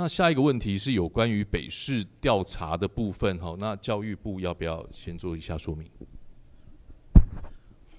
那下一个问题是有关于北市调查的部分哈，那教育部要不要先做一下说明？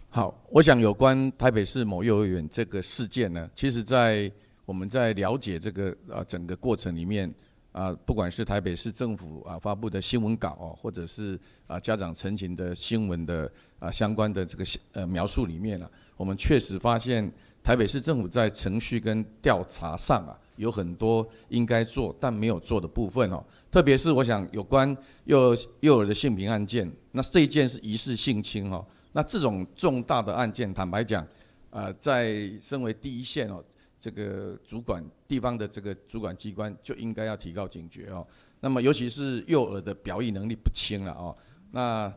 好，我想有关台北市某幼儿园这个事件呢，其实，在我们在了解这个啊整个过程里面啊，不管是台北市政府啊发布的新闻稿啊，或者是啊家长陈情的新闻的啊相关的这个呃描述里面呢，我们确实发现台北市政府在程序跟调查上啊。有很多应该做但没有做的部分哦，特别是我想有关幼幼儿的性平案件，那这一件是疑似性侵哦，那这种重大的案件，坦白讲，呃，在身为第一线哦，这个主管地方的这个主管机关就应该要提高警觉哦。那么尤其是幼儿的表意能力不清了哦，那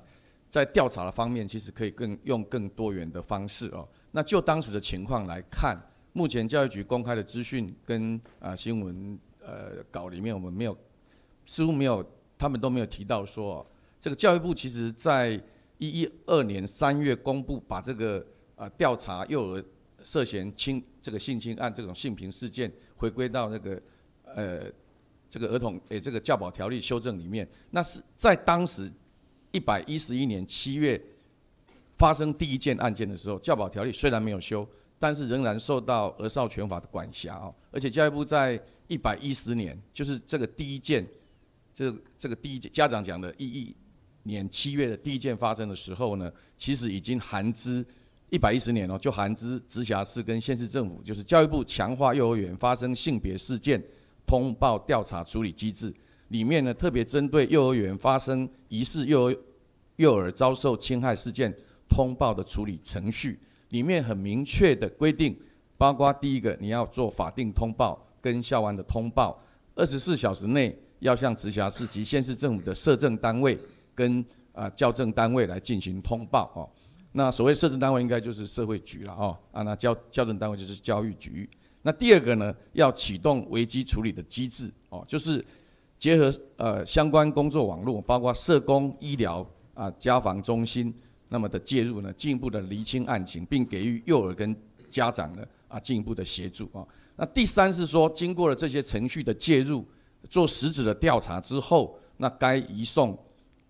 在调查的方面，其实可以更用更多元的方式哦。那就当时的情况来看。目前教育局公开的资讯跟啊新闻呃稿里面，我们没有，似乎没有，他们都没有提到说，这个教育部其实在一一二年三月公布把这个啊调查幼儿涉嫌侵这个性侵案这种性平事件回归到那个呃这个儿童诶这个教保条例修正里面，那是在当时一百一十一年七月发生第一件案件的时候，教保条例虽然没有修。但是仍然受到《儿少权法》的管辖哦，而且教育部在一百一十年，就是这个第一件，这这个第一家长讲的意一年七月的第一件发生的时候呢，其实已经含知一百一十年哦，就含知直辖市跟县市政府，就是教育部强化幼儿园发生性别事件通报调查处理机制里面呢，特别针对幼儿园发生疑似幼儿幼儿遭受侵害事件通报的处理程序。里面很明确的规定，包括第一个，你要做法定通报跟校安的通报，二十四小时内要向直辖市及县市政府的社政单位跟啊校政单位来进行通报哦。那所谓设政单位应该就是社会局了哦，啊那校校政单位就是教育局。那第二个呢，要启动危机处理的机制哦，就是结合呃相关工作网络，包括社工、医疗啊、家防中心。那么的介入呢，进一步的厘清案情，并给予幼儿跟家长呢啊进一步的协助啊。那第三是说，经过了这些程序的介入，做实质的调查之后，那该移送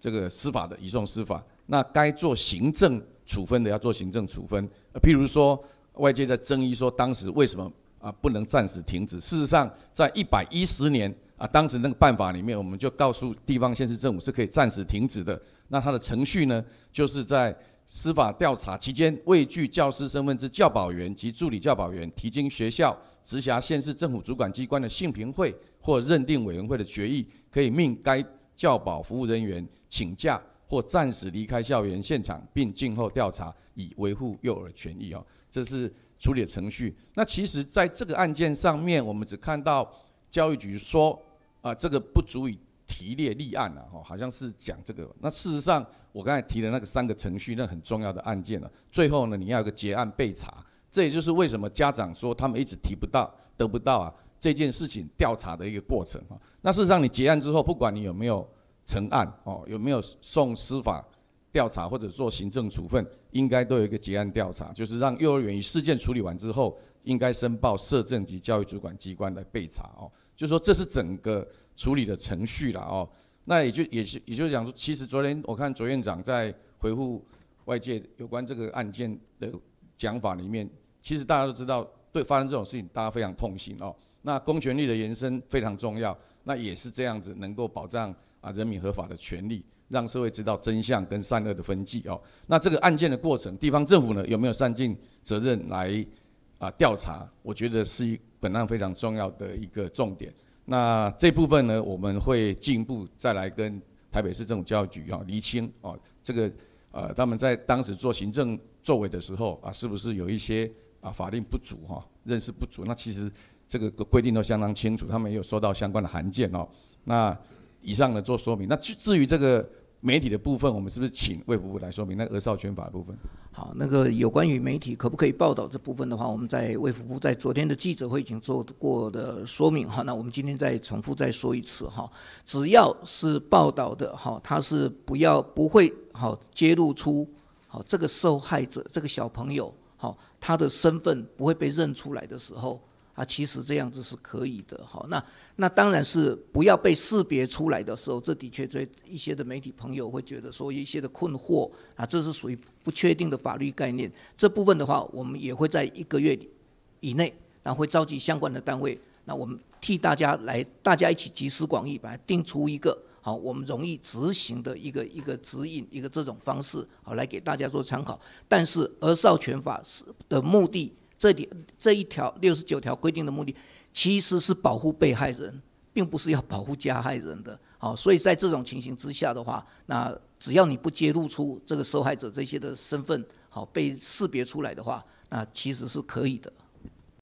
这个司法的移送司法，那该做行政处分的要做行政处分。譬如说外界在争议说当时为什么啊不能暂时停止？事实上，在一百一十年啊当时那个办法里面，我们就告诉地方县市政府是可以暂时停止的。那它的程序呢，就是在司法调查期间，畏惧教师身份之教保员及助理教保员，提经学校直辖县市政府主管机关的信评会或认定委员会的决议，可以命该教保服务人员请假或暂时离开校园现场，并静候调查，以维护幼儿权益哦。这是处理的程序。那其实，在这个案件上面，我们只看到教育局说，啊，这个不足以。提列立案啊，哈，好像是讲这个。那事实上，我刚才提的那个三个程序，那很重要的案件了。最后呢，你要有个结案备查。这也就是为什么家长说他们一直提不到、得不到啊这件事情调查的一个过程啊。那事实上，你结案之后，不管你有没有成案哦，有没有送司法调查或者做行政处分，应该都有一个结案调查，就是让幼儿园与事件处理完之后，应该申报社政及教育主管机关来备查哦。就是说，这是整个处理的程序了哦。那也就，也是，也就是讲说，其实昨天我看卓院长在回复外界有关这个案件的讲法里面，其实大家都知道，对发生这种事情，大家非常痛心哦。那公权力的延伸非常重要，那也是这样子，能够保障啊人民合法的权利，让社会知道真相跟善恶的分际哦。那这个案件的过程，地方政府呢有没有善尽责任来？啊，调查我觉得是本案非常重要的一个重点。那这部分呢，我们会进一步再来跟台北市政府教育局啊厘清啊，这个呃他们在当时做行政作为的时候啊，是不是有一些啊法令不足哈，认识不足？那其实这个规定都相当清楚，他们也有收到相关的函件哦。那以上呢做说明。那至至于这个。媒体的部分，我们是不是请魏福部来说明那鹅少拳法部分？好，那个有关于媒体可不可以报道这部分的话，我们在魏福部在昨天的记者会已经做过的说明哈。那我们今天再重复再说一次哈，只要是报道的哈，他是不要不会好揭露出好这个受害者这个小朋友好他的身份不会被认出来的时候。啊，其实这样子是可以的，好，那那当然是不要被识别出来的时候，这的确对一些的媒体朋友会觉得说一些的困惑啊，这是属于不确定的法律概念。这部分的话，我们也会在一个月以内，然后会召集相关的单位，那我们替大家来大家一起集思广益，把它定出一个好我们容易执行的一个一个指引一个这种方式，好来给大家做参考。但是《而少权法》是的目的。这点这一条六十九条规定的目的，其实是保护被害人，并不是要保护加害人的。好，所以在这种情形之下的话，那只要你不揭露出这个受害者这些的身份，好被识别出来的话，那其实是可以的。